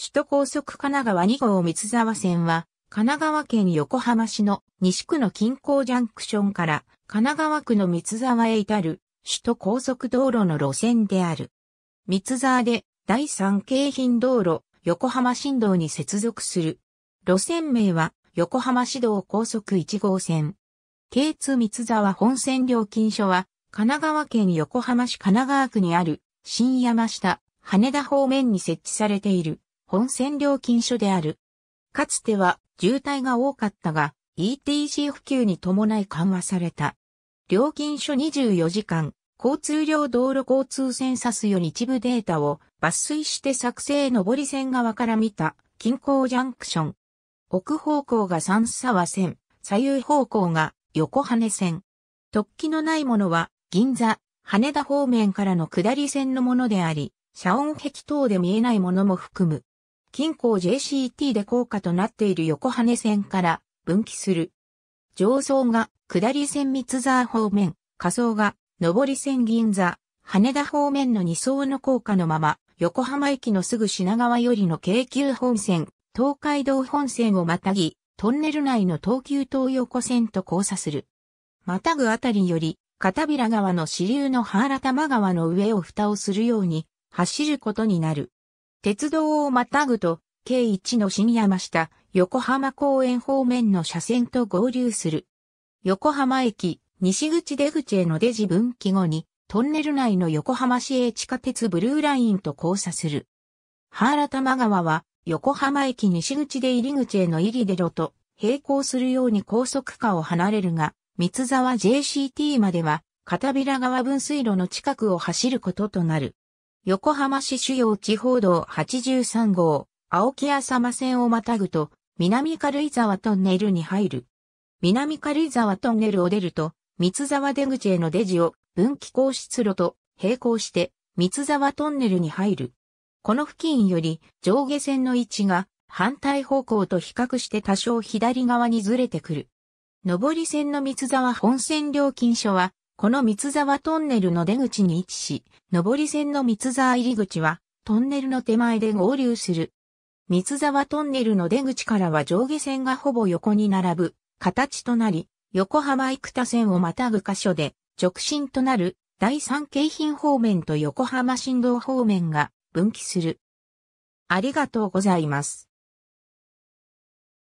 首都高速神奈川2号三沢線は、神奈川県横浜市の西区の近郊ジャンクションから神奈川区の三沢へ至る首都高速道路の路線である。三沢で第3京浜道路横浜新道に接続する。路線名は横浜市道高速1号線。京通三沢本線料金所は神奈川県横浜市神奈川区にある新山下羽田方面に設置されている。本線料金所である。かつては渋滞が多かったが、ETC 普及に伴い緩和された。料金所24時間、交通量道路交通センサスより一部データを抜粋して作成上り線側から見た近郊ジャンクション。奥方向が三沢線、左右方向が横羽線。突起のないものは銀座、羽田方面からの下り線のものであり、遮音壁等で見えないものも含む。近郊 JCT で高架となっている横羽線から分岐する。上層が下り線三沢方面、下層が上り線銀座、羽田方面の2層の高架のまま、横浜駅のすぐ品川よりの京急本線、東海道本線をまたぎ、トンネル内の東急東横線と交差する。またぐあたりより、片平川の支流の原玉川の上を蓋をするように、走ることになる。鉄道をまたぐと、K1 の新山下、横浜公園方面の車線と合流する。横浜駅、西口出口への出時分岐後に、トンネル内の横浜市営地下鉄ブルーラインと交差する。原玉川は、横浜駅西口で入り口への入り出路と、並行するように高速化を離れるが、三沢 JCT までは、片平川分水路の近くを走ることとなる。横浜市主要地方道83号、青木浅間線をまたぐと、南軽井沢トンネルに入る。南軽井沢トンネルを出ると、三沢出口への出地を分岐高出路と並行して三沢トンネルに入る。この付近より上下線の位置が反対方向と比較して多少左側にずれてくる。上り線の三沢本線料金所はこの三沢トンネルの出口に位置し、上り線の三沢入り口は、トンネルの手前で合流する。三沢トンネルの出口からは上下線がほぼ横に並ぶ形となり、横浜生田線をまたぐ箇所で直進となる第三京浜方面と横浜新道方面が分岐する。ありがとうございます。